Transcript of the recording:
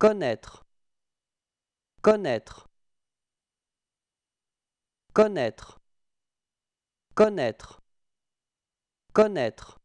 Connaître. Connaître. Connaître. Connaître. Connaître.